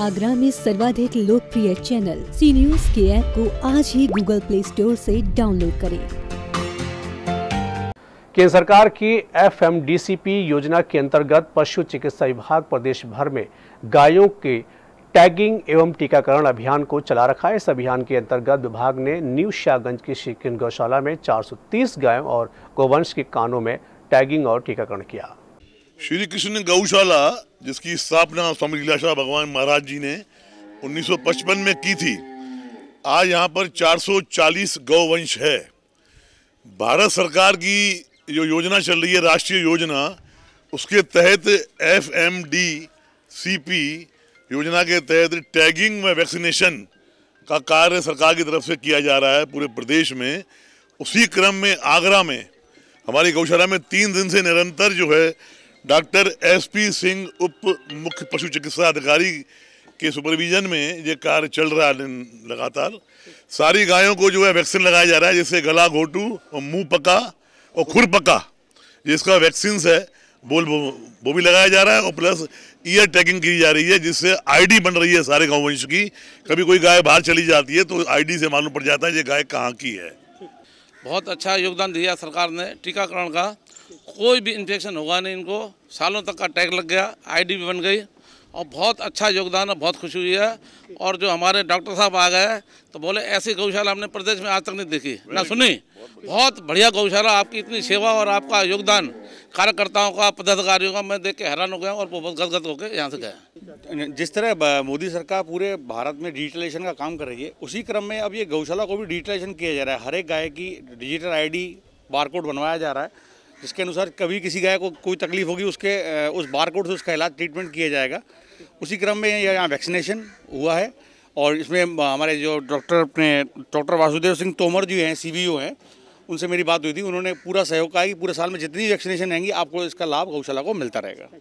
आगरा में सर्वाधिक लोकप्रिय चैनल सी न्यूज के ऐप को आज ही गूगल प्ले स्टोर से डाउनलोड करें केंद्र सरकार की एफएमडीसीपी योजना के अंतर्गत पशु चिकित्सा विभाग प्रदेश भर में गायों के टैगिंग एवं टीकाकरण अभियान को चला रखा है इस अभियान के अंतर्गत विभाग ने न्यू शाहगंज की शिकिन गौशाला में 430 गायों और गोवंश के कानों में टैगिंग और टीकाकरण किया श्री कृष्ण गौशाला जिसकी स्थापना स्वामी लीलाशाह भगवान महाराज जी ने 1955 में की थी आज यहाँ पर 440 गौवंश है भारत सरकार की जो योजना चल रही है राष्ट्रीय योजना उसके तहत F M D C P योजना के तहत टैगिंग में वैक्सीनेशन का कार्य सरकार की तरफ से किया जा रहा है पूरे प्रदेश में उसी क्रम में आगरा में हमारी गौशाला में तीन दिन से निरंतर जो है डॉक्टर एसपी सिंह उप मुख्य पशु चिकित्सा अधिकारी के सुपरविजन में ये कार्य चल रहा है लगातार सारी गायों को जो है वैक्सीन लगाया जा रहा है जैसे गला घोटू और मुंह पका और खुर पका जिसका वैक्सीन है बोल वो, वो भी लगाया जा रहा है और प्लस ईयर टैगिंग की जा रही है जिससे आईडी बन रही है सारे गाँव वंश की कभी कोई गाय बाहर चली जाती है तो आईडी से मालूम पड़ जाता है ये गाय कहाँ की है बहुत अच्छा योगदान दिया सरकार ने टीकाकरण का कोई भी इन्फेक्शन होगा नहीं इनको सालों तक का टैग लग गया आईडी भी बन गई और बहुत अच्छा योगदान है बहुत खुशी हुई है और जो हमारे डॉक्टर साहब आ गए तो बोले ऐसी गौशाला हमने प्रदेश में आज तक नहीं देखी ना सुनी बहुत बढ़िया गौशाला आपकी इतनी सेवा और आपका योगदान कार्यकर्ताओं का पदाधिकारियों का मैं देख के हैरान हो गया और बहुत गदगद होकर यहाँ से गए जिस तरह मोदी सरकार पूरे भारत में डिजिटलाइजेशन का काम कर रही है उसी क्रम में अब ये गौशाला को भी डिजिटलाइजेशन किया जा रहा है हर एक गाय की डिजिटल आई बारकोड बनवाया जा रहा है जिसके अनुसार कभी किसी गाय को कोई तकलीफ होगी उसके उस बार कोड से उसका इलाज ट्रीटमेंट किया जाएगा उसी क्रम में यहाँ वैक्सीनेशन हुआ है और इसमें हमारे जो डॉक्टर अपने डॉक्टर वासुदेव सिंह तोमर जी हैं सी हैं उनसे मेरी बात हुई थी उन्होंने पूरा सहयोग कहा कि पूरे साल में जितनी वैक्सीनेशन रहेंगी आपको इसका लाभ गौशाला को मिलता रहेगा